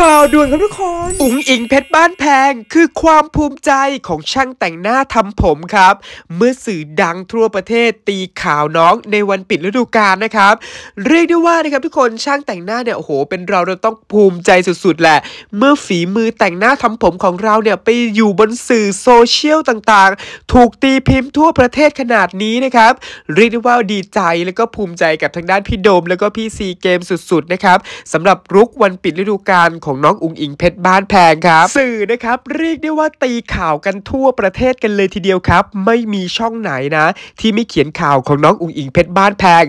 ข่าวด่วนครับทุกคนอุ๋งอิงเพชรบ้านแพงคือความภูมิใจของช่างแต่งหน้าทำผมครับ เมื่อสื่อดังทั่วประเทศตีข่าวน้องในวันปิดฤดูกาลนะครับ เรียกได้ว่านะครับทุกคนช่างแต่งหน้าเนี่ยโอ้โหเป็นเราเราต้องภูมิใจสุดๆ แหละ เมื่อฝีมือแต่งหน้าทำผมของเราเนี่ยไปอยู่บนสื่อโซเชียลต่างๆ ถูกตีพิมพ์ทั่วประเทศขนาดนี้นะครับเรียกได้ว่าดีใจแล้วก็ภูมิใจกับทางด้านพี่โดมแล้วก็พี่ซีเกมสุดๆนะครับสำหรับรุกวันปิดฤดูกาลของน้องอุงอิงเพชรบ้านแพงครับสื่อนะครับเรียกได้ว่าตีข่าวกันทั่วประเทศกันเลยทีเดียวครับ ไม่มีช่องไหนนะ ที่ไม่เขียนข่าวของน้องอุงอิงเพชรบ้านแพง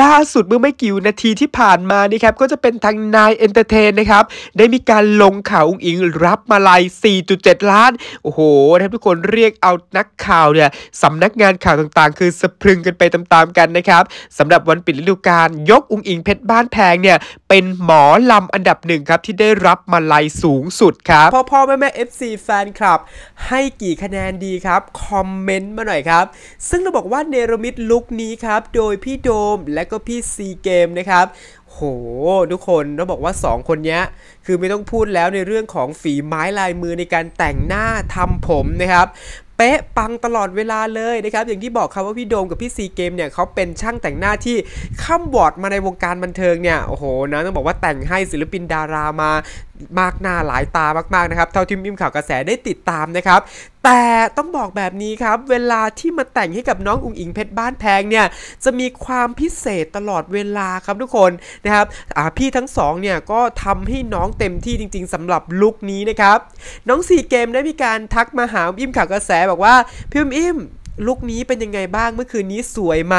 ล่าสุดเมื่อไม่กี่นาทีที่ผ่านมานี่ครับก็จะเป็นทางนายเอนเตอร์เทนนะครับได้มีการลงข่าวอุงอิงรับมาลัย4.7 ล้านโอ้โหนะครับทุกคนเรียกเอานักข่าวเนี่ยสำนักงานข่าวต่างๆ คือสะพรึงกันไปตามๆกันนะครับสำหรับวันปิดฤดูกาลยกอุงอิงเพชรบ้านแพงเนี่ยเป็นหมอลำอันดับหนึ่งครับที่ได้รับมาลัยสูงสุดครับพ่อพ่อแม่แม่ FC แฟนคลับ ให้กี่คะแนนดีครับ คอมเมนต์มาหน่อยครับ ซึ่งเราบอกว่าเนรมิตลุคนี้ครับ โดยพี่โดมและก็พี่ซีเกมนะครับ โหทุกคนเราบอกว่า 2 คนนี้คือไม่ต้องพูดแล้วในเรื่องของฝีไม้ลายมือในการแต่งหน้าทำผมนะครับเป๊ะปังตลอดเวลาเลยนะครับ อย่างที่บอกครับว่าพี่โดมกับพี่ซีเกมเนี่ยเขาเป็นช่างแต่งหน้าที่ข้ามบอร์ดมาในวงการบันเทิงเนี่ย โอ้โหนะต้องบอกว่าแต่งให้ศิลปินดารามามากหน้าหลายตามากๆนะครับเท่าที่มิมข่าวกระแสได้ติดตามนะครับ แต่ต้องบอกแบบนี้ครับ เวลาที่มาแต่งให้กับน้องอุ๋งอิงเพชรบ้านแพงเนี่ย จะมีความพิเศษตลอดเวลาครับทุกคนนะครับพี่ทั้งสองเนี่ยก็ทำให้น้องเต็มที่จริงๆสำหรับลุคนี้นะครับ น้องสี่เกมได้มีการทักมาหาอิมข่าวกระแสบอกว่าพิมอิมลุคนี้เป็นยังไงบ้างเมื่อคืนนี้สวยไหม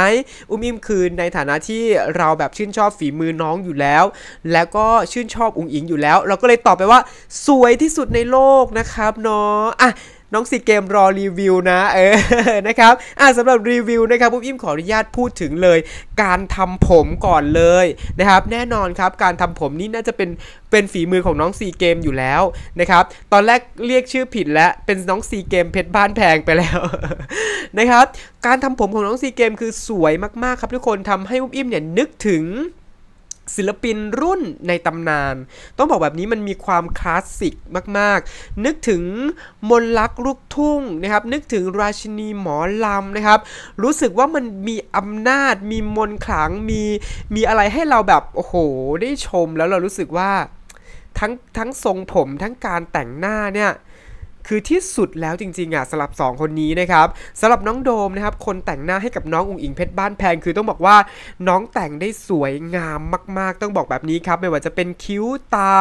อุ้มอิมคืนในฐานะที่เราแบบชื่นชอบฝีมือน้องอยู่แล้ว แล้วก็ชื่นชอบอุ้งอิงอยู่แล้ว เราก็เลยตอบไปว่า สวยที่สุดในโลกนะครับเนาะอ่ะน้องซีเกมรอรีวิวนะ เออนะครับ อ่าสำหรับรีวิวนะครับปุ๊บอิ่มขออนุญาตพูดถึงเลย การทำผมก่อนเลยนะครับ แน่นอนครับการทำผมนี่น่าจะเป็นเป็นฝีมือของน้องซีเกมอยู่แล้วนะครับ ตอนแรกเรียกชื่อผิดและเป็นน้องซีเกมเพชรบ้านแพงไปแล้วนะครับ การทำผมของน้องซีเกมคือสวยมากๆครับทุกคนทำให้ปุ๊บอิ่มเนี่ยนึกถึงศิลปินรุ่นในตำนาน ต้องบอกแบบนี้มันมีความคลาสสิกมากๆ นึกถึงมนลักลูกทุ่งนะครับ นึกถึงราชินีหมอลำนะครับ รู้สึกว่ามันมีอำนาจ มีมนขลัง มี มีอะไรให้เราแบบ โอ้โห ได้ชมแล้วเรารู้สึกว่า ทั้ง ทั้งทรงผม ทั้งการแต่งหน้าเนี่ยคือที่สุดแล้วจริง ๆอ่ะสำหรับ 2 คนนี้นะครับสำหรับน้องโดมนะครับ คนแต่งหน้าให้กับน้องอุ๋งอิงเพชรบ้านแพง คือต้องบอกว่าน้องแต่งได้สวยงามมากๆ ต้องบอกแบบนี้ครับ ไม่ว่าจะเป็นคิ้วตา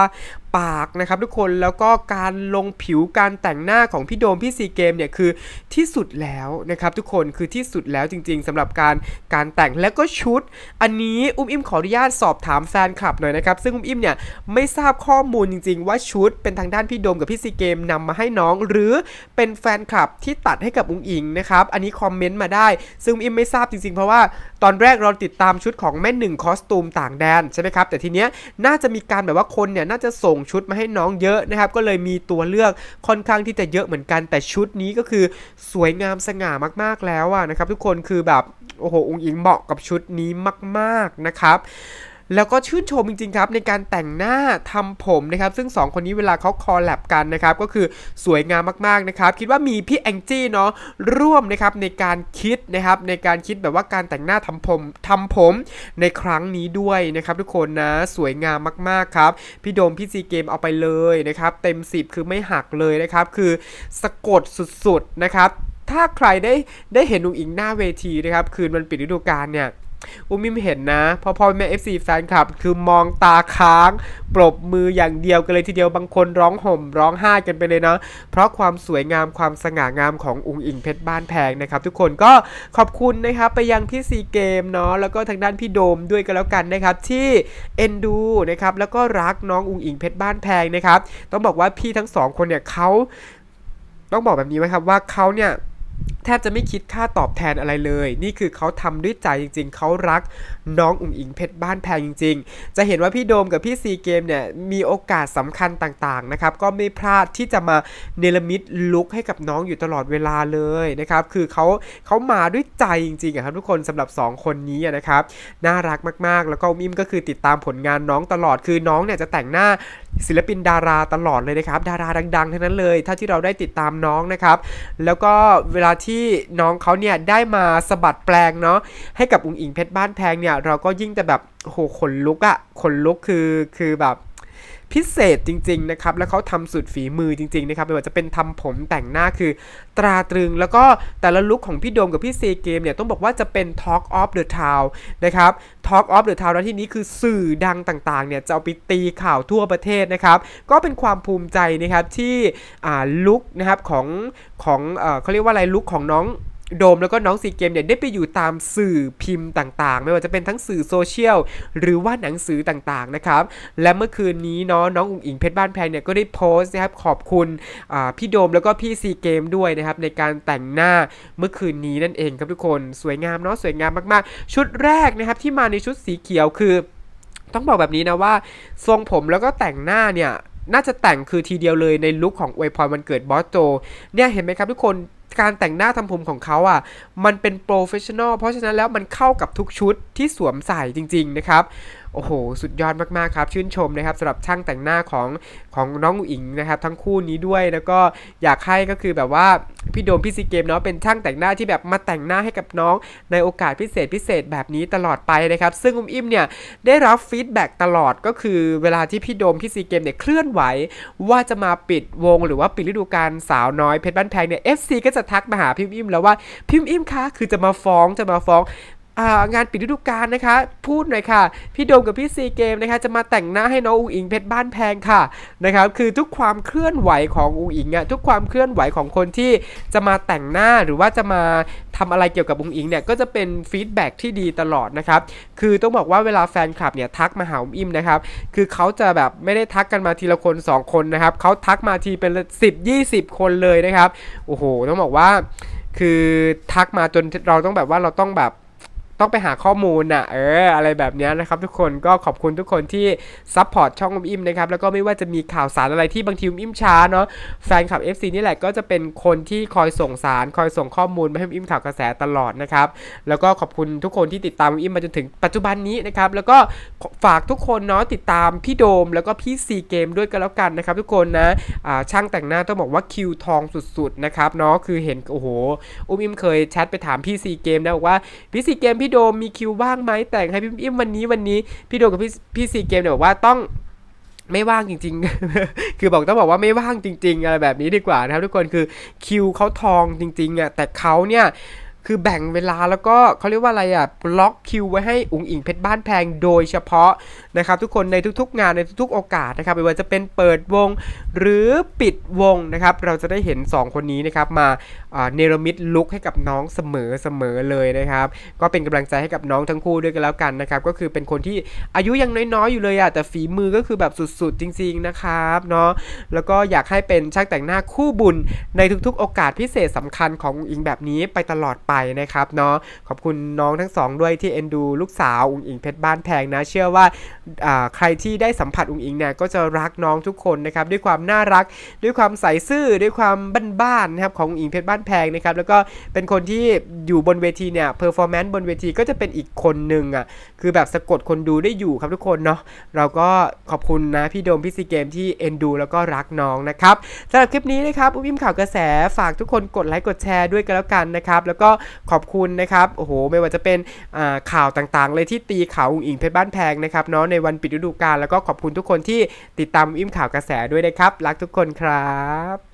ปากนะครับทุกคนแล้วก็การลงผิวการแต่งหน้าของพี่โดม พี่ซีเกมเนี่ยคือที่สุดแล้วนะครับทุกคนคือที่สุดแล้วจริงๆสำหรับการการแต่งและก็ชุด อันนี้อุ้มอิ่มขออนุญาตสอบถามแฟนคลับหน่อยนะครับซึ่งอุ้มอิ่มเนี่ยไม่ทราบข้อมูลจริงๆ ว่าชุดเป็นทางด้านพี่โดมกับพี่ซีเกม นำมาให้น้องหรือเป็นแฟนคลับที่ตัดให้กับอุ้งอิงนะครับอันนี้คอมเมนต์มาได้ ซึ่งอุ้มอิ่มไม่ทราบจริงๆ เพราะว่าตอนแรกเราติดตามชุดของแม่หนึ่งคอสตูมต่างแดนใช่ไหมครับแต่ทีเนี้ยน่าจะมีการแบบว่าคนเนี่ยน่าจะส่ง่งชุดมาให้น้องเยอะนะครับก็เลยมีตัวเลือกค่อนข้างที่จะเยอะเหมือนกันแต่ชุดนี้ก็คือสวยงามสง่ามาก ๆ แล้วอะนะครับทุกคนคือแบบ โอ้โหองค์อิงเหมาะกับชุดนี้มาก ๆ นะครับแล้วก็ชื่นชมจริง ๆครับ ในการแต่งหน้าทำผมนะครับ ซึ่ง 2คนนี้เวลาเขาคอลแลบกันนะครับก็คือสวยงามมากๆนะครับคิดว่ามีพี่แองจี้เนาะร่วมนะครับในการคิดนะครับในการคิดแบบว่าการแต่งหน้าทำผมทำผมในครั้งนี้ด้วยนะครับ ทุกคนนะสวยงามมากๆครับพี่โดมพี่ซีเกมเอาไปเลยนะครับเต็ม 10 คือไม่หักเลยนะครับคือ สะกดสุดๆนะครับถ้าใครได้ได้เห็นนุงอิงหน้าเวทีนะครับ คืนวันปิดฤดูกาลเนี่ยอุ้มมิมเห็นนะพอพ่อแม่ FC แฟนคลับคือมองตาค้างปรบมืออย่างเดียวกันเลยทีเดียวบางคนร้องห่มร้องไห้กันไปเลยเนาะเพราะความสวยงามความสง่างามขององค์อิงเพชรบ้านแพงนะครับทุกคนก็ขอบคุณนะครับไปยังพี่ซีเกมเนาะแล้วก็ทางด้านพี่โดมด้วยกันแล้วกันนะครับ ที่เอ็นดูนะครับแล้วก็รักน้ององค์อิงเพชรบ้านแพงนะครับต้องบอกว่าพี่ทั้งสองคนเนี่ยเขาต้องบอกแบบนี้ไหมครับว่าเขาเนี่ยแทบจะไม่คิดค่าตอบแทนอะไรเลย นี่คือเขาทำด้วยใจจริง ๆ เขารักน้องอุ๋งอิงเพชรบ้านแพงจริงๆ จะเห็นว่าพี่โดมกับพี่ซีเกมเนี่ยมีโอกาสสำคัญต่างๆนะครับ ก็ไม่พลาดที่จะมาเนลมิตลุกให้กับน้องอยู่ตลอดเวลาเลยนะครับ คือเขาเขามาด้วยใจจริงๆครับทุกคนสำหรับ 2 คนนี้นะครับน่ารักมากๆ แล้วก็มิมก็คือติดตามผลงานน้องตลอด คือน้องเนี่ยจะแต่งหน้าศิลปินดาราตลอดเลยนะครับดาราดังๆทั้งนั้นเลย ถ้าที่เราได้ติดตามน้องนะครับแล้วก็เวลาที่ที่น้องเขาเนี่ย ได้มาสะบัดแปลงเนาะให้กับอุ้งอิงเพชรบ้านแพงเนี่ย เราก็ยิ่งแต่แบบโหขนลุกอะขนลุกคือคือแบบพิเศษจริงๆนะครับแล้วเขาทำสุดฝีมือจริงๆนะครับไม่ว่าจะเป็นทำผมแต่งหน้าคือตราตรึงแล้วก็แต่ละลุคของพี่โดมกับพี่ซีเกมเนี่ยต้องบอกว่าจะเป็น Talk of the Town นะครับ Talk of the Town แล้วที่นี้คือสื่อดังต่างๆเนี่ยจะเอาไปตีข่าวทั่วประเทศนะครับก็เป็นความภูมิใจนะครับที่ลุคนะครับของของเขาเรียกว่าอะไรลุคของน้องโดมแล้วก็น้องซีเกมเนี่ยได้ไปอยู่ตามสื่อพิมพ์ต่าง ๆ ไม่ว่าจะเป็นทั้งสื่อโซเชียลหรือว่าหนังสือต่าง ๆ นะครับ และเมื่อคืนนี้เนาะน้องอุ๋งอิงเพชรบ้านแพงเนี่ยก็ได้โพสต์นะครับขอบคุณพี่โดมแล้วก็พี่ซีเกมด้วยนะครับในการแต่งหน้าเมื่อคืนนี้นั่นเองครับทุกคน สวยงามเนาะสวยงามมากๆ ชุดแรกนะครับที่มาในชุดสีเขียวคือ ต้องบอกแบบนี้นะว่าทรงผมแล้วก็แต่งหน้าเนี่ยน่าจะแต่งคือทีเดียวเลยในลุคของอวยพรวันเกิดบอสโจเนี่ยเห็นไหมครับ ทุกคนการแต่งหน้าทำผมของเขาอะ่ะมันเป็นโปรเฟชชั่นอลเพราะฉะนั้นแล้วมันเข้ากับทุกชุดที่สวมใส่จริงๆนะครับ โอ้โห สุดยอดมากๆครับ ชื่นชมนะครับสำหรับช่างแต่งหน้าของของน้องอิงนะครับทั้งคู่นี้ด้วยแล้วก็อยากให้ก็คือแบบว่าพี่โดมพี่ซีเกมเนาะเป็นช่างแต่งหน้าที่แบบมาแต่งหน้าให้กับน้อง ในโอกาสพิเศษพิเศษแบบนี้ตลอดไปนะครับ ซึ่งอุ้มอิ่มเนี่ย ได้รับฟีดแบ็กตลอดก็คือ เวลาที่พี่โดมพี่ซีเกมเนี่ยเคลื่อนไหว ว่าจะมาปิดวงหรือว่าปิดฤดูกาลสาวน้อย เพชรบ้านแพงเนี่ยเอฟซีก็จะทักมาหาพี่อุ้มอิ่มแล้วว่า พี่อุ้มอิ่มคะคือจะมาฟ้องจะมาฟ้องงานปิดฤดูกาลนะคะ พูดหน่อยค่ะ พี่โดมกับพี่ซีเกมนะคะจะมาแต่งหน้าให้น้องอุงอิงเพชรบ้านแพงค่ะนะครับ คือทุกความเคลื่อนไหวของอุงอิงอะทุกความเคลื่อนไหวของคนที่จะมาแต่งหน้าหรือว่าจะมาทำอะไรเกี่ยวกับอุงอิงเนี่ย ก็จะเป็นฟีดแบ็กที่ดีตลอดนะครับคือต้องบอกว่าเวลาแฟนคลับเนี่ยทักมาหาอุงอิงนะครับ คือเขาจะแบบไม่ได้ทักกันมาทีละคน 2 คนนะครับเขาทักมาทีเป็น10 20 คนเลยนะครับ โอ้โห ต้องบอกว่า คือทักมาจนเราต้องแบบว่าเราต้องแบบต้องไปหาข้อมูลนะ่ะเอออะไรแบบนี้นะครับ ทุกคนก็ขอบคุณทุกคนที่ซัพพอร์ตช่องอุ้มอิ่มนะครับแล้วก็ไม่ว่าจะมีข่าวสารอะไรที่บางทีอุ้มอิ่มช้าเนาะแฟนคลับ FC นี่แหละ ก็จะเป็นคนที่คอยส่งสารคอยส่งข้อมูลมาให้อุ้มอิ่มข่าวกระแสตลอดนะครับ แล้วก็ขอบคุณทุกคนที่ติดตามอุ้มอิ่มมาจนถึงปัจจุบันนี้นะครับ แล้วก็ฝากทุกคนเนาะติดตามพี่โดมแล้วก็พี่ซีเกมด้วยกันแล้วกันนะครับทุกคนนะช่างแต่งหน้าต้องบอกว่าคิวทองสุด ๆนะครับเนาะคือเห็นโอ้โห อุ้มอิ่มเคยแชทไปถามพี่ซีเกมนะบอกว่าพี่ซีเกมพพี่โดมมีคิวว่างไหมแต่งให้พี่อิ่มวันนี้วันนี้ พี่โดมกับพี่พี่ซีเกมเนี่ยบอกว่าต้องไม่ว่างจริง ๆ คือบอกต้องบอกว่าไม่ว่างจริงๆอะไรแบบนี้ดีกว่านะครับ ทุกคนคือคิวเขาทองจริงๆอ่ะแต่เขาเนี่ยคือแบ่งเวลาแล้วก็เขาเรียกว่าอะไรอ่ะบล็อกคิว ไว้ให้อุ๋งอิงเพชรบ้านแพงโดยเฉพาะนะครับ ทุกคนในทุก ๆ งานในทุกๆ โอกาสนะครับไม่ว่าจะเป็นเปิดวงหรือปิดวงนะครับ เราจะได้เห็น 2 คนนี้นะครับมาเนรมิตลุกให้กับน้องเสมอเสมอเลยนะครับ ก็เป็นกำลังใจให้กับน้องทั้งคู่ด้วยกันแล้วกันนะครับ ก็คือเป็นคนที่อายุยังน้อยๆ อยู่เลยอ่ะแต่ฝีมือก็คือแบบสุดๆจริงๆนะครับเนาะแล้วก็อยากให้เป็นช่างแต่งหน้าคู่บุญ ในทุกๆ โอกาสพิเศษสำคัญของอุ๋งอิงแบบนี้ไปตลอดไปนะครับเนาะขอบคุณน้องทั้งสองด้วยที่เอ็นดูลูกสาวอุงอิงเพชรบ้านแพงนะ เชื่อว่าใครที่ได้สัมผัสอุงอิงเนี่ยก็จะรักน้องทุกคนนะครับด้วยความน่ารัก ด้วยความใสซื่อด้วยความบ้านๆนะครับของอุงอิงเพชรบ้านแพงนะครับแล้วก็เป็นคนที่อยู่บนเวทีเนี่ยเพอร์ฟอร์แมนซ์บนเวทีก็จะเป็นอีกคนหนึ่งอ่ะคือแบบสะกดคนดูได้อยู่ครับทุกคนเนาะเราก็ขอบคุณนะพี่โดมพี่ซีเกมที่เอ็นดูแล้วก็รักน้องนะครับสำหรับคลิปนี้นะครับ อุ้มิมข่าวกระแสฝากทุกคนกดไลค์กดแชร์ด้วยกันแล้วกันนะครับแล้วก็ขอบคุณนะครับ โอ้โห ไม่ว่าจะเป็นข่าวต่างๆ เลยที่ตีข่าวอุ๋งอิงเพชรบ้านแพงนะครับเนาะในวันปิดฤดูกาลแล้วก็ขอบคุณทุกคนที่ติดตามอิ่มข่าวกระแสด้วยนะครับ รักทุกคนครับ